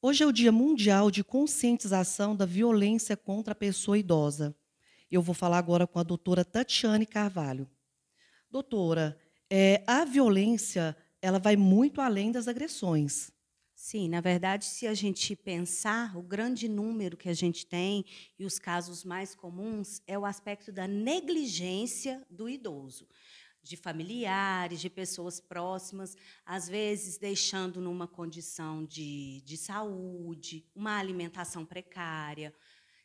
Hoje é o Dia Mundial de Conscientização da Violência contra a Pessoa Idosa. Eu vou falar agora com a doutora Tatiane Carvalho. Doutora, é, a violência ela vai muito além das agressões. Sim, na verdade, se a gente pensar, o grande número que a gente tem e os casos mais comuns é o aspecto da negligência do idoso de familiares, de pessoas próximas, às vezes deixando numa condição de, de saúde, uma alimentação precária,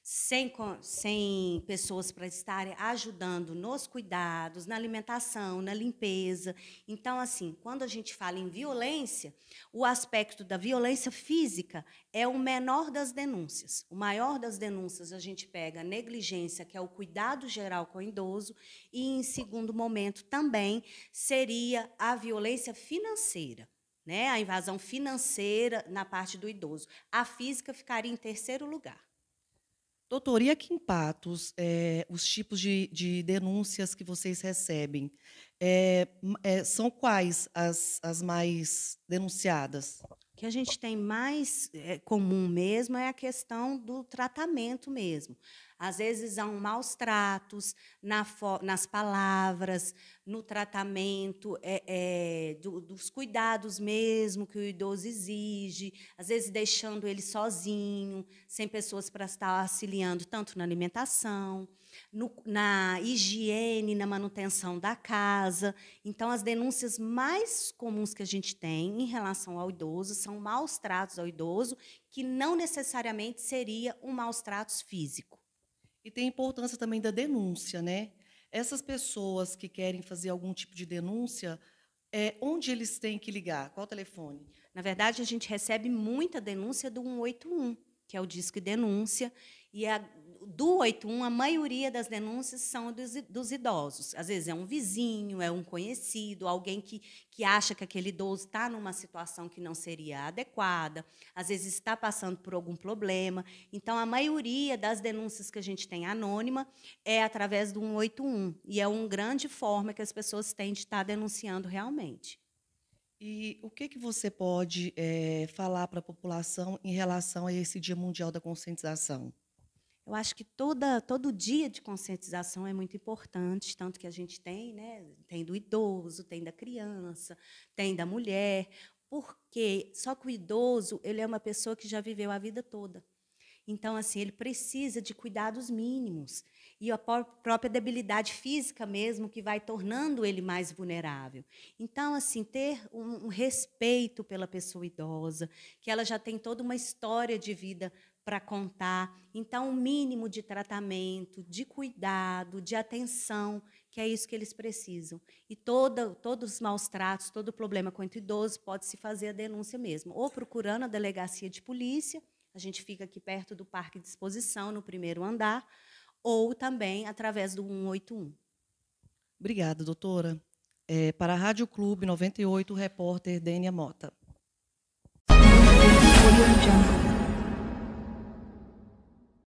sem, sem pessoas para estarem ajudando nos cuidados, na alimentação, na limpeza. Então, assim, quando a gente fala em violência, o aspecto da violência física é o menor das denúncias. O maior das denúncias a gente pega a negligência, que é o cuidado geral com o idoso, e, em segundo momento, também seria a violência financeira. Né, a invasão financeira na parte do idoso. A física ficaria em terceiro lugar. Doutor,ia que impactos é, os tipos de, de, denúncias que vocês recebem, é, é, são quais as, as, mais denunciadas? O que a gente tem mais é, comum mesmo é a questão do tratamento mesmo. Às vezes há um maus tratos na nas palavras, no tratamento é, é, do, dos cuidados mesmo que o idoso exige, às vezes deixando ele sozinho, sem pessoas para estar auxiliando tanto na alimentação, no, na higiene, na manutenção da casa. Então, as denúncias mais comuns que a gente tem em relação ao idoso são maus tratos ao idoso, que não necessariamente seria um maus tratos físico. E tem a importância também da denúncia, né? Essas pessoas que querem fazer algum tipo de denúncia, é, onde eles têm que ligar? Qual telefone? Na verdade, a gente recebe muita denúncia do 181, que é o de Denúncia, e a do 81, a maioria das denúncias são dos, dos, idosos. Às vezes é um vizinho, é um conhecido, alguém que, que acha que aquele idoso está numa situação que não seria adequada, às vezes está passando por algum problema. Então, a maioria das denúncias que a gente tem anônima é através do 181. E é uma grande forma que as pessoas têm de estar tá denunciando realmente. E o que, que você pode é, falar para a população em relação a esse Dia Mundial da Conscientização? Eu acho que toda, todo dia de conscientização é muito importante, tanto que a gente tem, né? Tem do idoso, tem da criança, tem da mulher, porque só que o idoso ele é uma pessoa que já viveu a vida toda. Então, assim, ele precisa de cuidados mínimos e a própria debilidade física mesmo que vai tornando ele mais vulnerável. Então, assim, ter um, um respeito pela pessoa idosa, que ela já tem toda uma história de vida para contar. Então, o um mínimo de tratamento, de cuidado, de atenção, que é isso que eles precisam. E toda, todos os maus tratos, todo problema com o idoso, pode se fazer a denúncia mesmo. Ou procurando a delegacia de polícia, a gente fica aqui perto do Parque de Exposição, no primeiro andar, ou também através do 181. Obrigada, doutora. É, para a Rádio Clube 98, o repórter Dênia Mota.